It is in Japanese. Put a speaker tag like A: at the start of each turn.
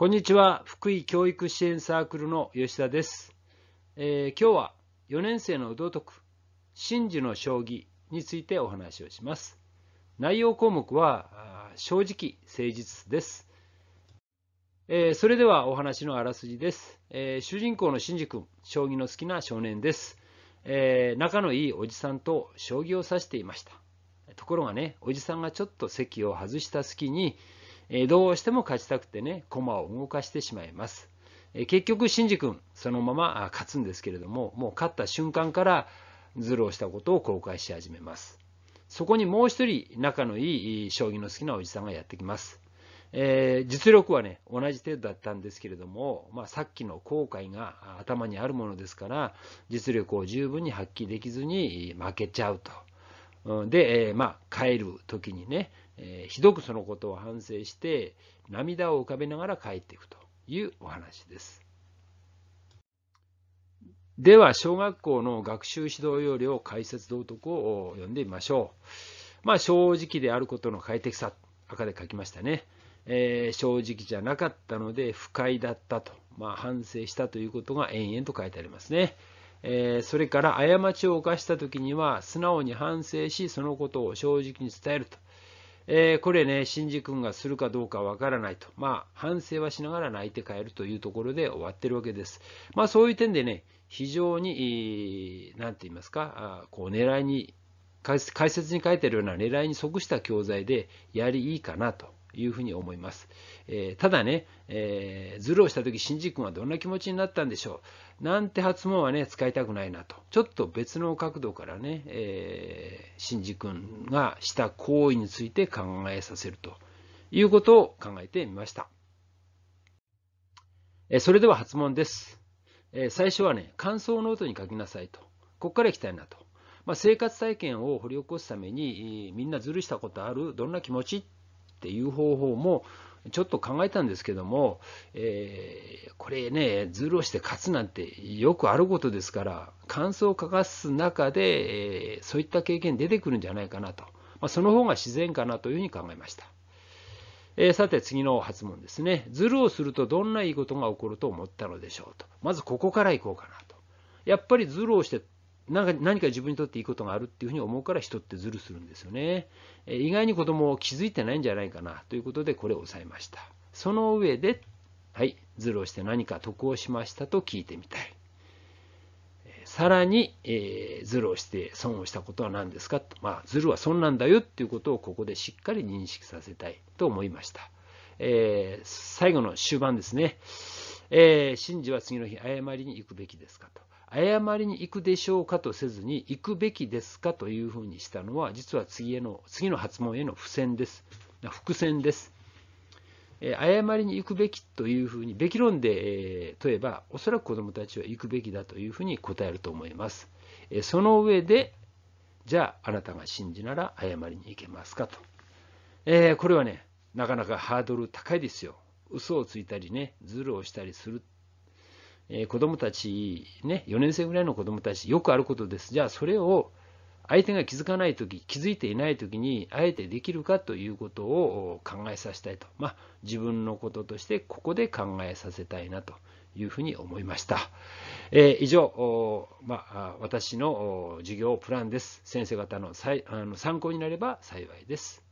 A: こんにちは福井教育支援サークルの吉田です、えー、今日は4年生の道徳真珠の将棋についてお話をします内容項目は正直誠実です、えー、それではお話のあらすじです、えー、主人公の真珠君将棋の好きな少年です、え仲のいいおじさんと将棋を指していましたところがねおじさんがちょっと席を外した隙に、えどうしても勝ちたくてね、駒を動かしてしまいます。え結局、シンジ君、そのまま勝つんですけれども、もう勝った瞬間からズルをしたことを後悔し始めます。そこにもう一人仲のいい将棋の好きなおじさんがやってきます。えー、実力はね、同じ程度だったんですけれども、まあ、さっきの後悔が頭にあるものですから、実力を十分に発揮できずに負けちゃうと。で、えー、まあ、帰る時にね、えー、ひどくそのことを反省して涙を浮かべながら帰っていくというお話です。では小学校の学習指導要領解説道徳を読んでみましょう。まあ正直であることの快適さ赤で書きましたね。えー、正直じゃなかったので不快だったと、まあ、反省したということが延々と書いてありますね。えそれから過ちを犯した時には素直に反省しそのことを正直に伝えると。えー、これね、新次君がするかどうかわからないと、まあ、反省はしながら泣いて帰るというところで終わってるわけです。まあ、そういう点でね、非常に、なんて言いますか、こう狙いに、解説に書いてるような狙いに即した教材でやりいいかなというふに思います。えー、ただね、えー、ズルをした時新次君はどんな気持ちになったんでしょう。なんて発問はね、使いたくないなと。ちょっと別の角度からね、えー、新次君がした行為について考えさせるということを考えてみました。えー、それでは発問です。え最初はね、感想ノートに書きなさいと。ここから行きたいなと。まあ、生活体験を掘り起こすために、みんなズルしたことあるどんな気持ちっていう方法もちょっと考えたんですけども、えー、これね、ズルをして勝つなんてよくあることですから、感想を書かす中で、えー、そういった経験出てくるんじゃないかなと、まあ、その方が自然かなというふうに考えました。えー、さて次の発問ですね。ズルをするとどんないいことが起こると思ったのでしょうと。まずここからいこうかなと。やっぱりズルをしてなんか何か自分にとっていいことがあるっていうふうに思うから人ってズルするんですよね。え意外に子供を気づいてないんじゃないかなということでこれを抑えました。その上で、はい、ズルをして何か得をしましたと聞いてみたい。さらに、えー、ズルをして損をしたことは何ですかと、まあ、ズルは損なんだよっていうことをここでしっかり認識させたいと思いました。えー、最後の終盤ですね。えー、真は次の日謝りに行くべきですかと。誤りに行くでしょうかとせずに、行くべきですかというふうにしたのは、実は次への次の発問への付箋です。伏線です。え誤りに行くべきというふうに、べき論で、え問えば、おそらく子どもたちは行くべきだというふうに答えると思います。えその上で、じゃあ、あなたが信じなら誤りに行けますかと。えこれはね、なかなかハードル高いですよ。嘘をついたりね、ズルをしたりするえー、子供たち、ね、4年生ぐらいの子供たち、よくあることです。じゃあ、それを相手が気づかないとき、気づいていないときに、あえてできるかということを考えさせたいと。まあ、自分のこととして、ここで考えさせたいなというふうに思いました。えー、以上、まあ、私の授業プランです。先生方のあの参考になれば幸いです。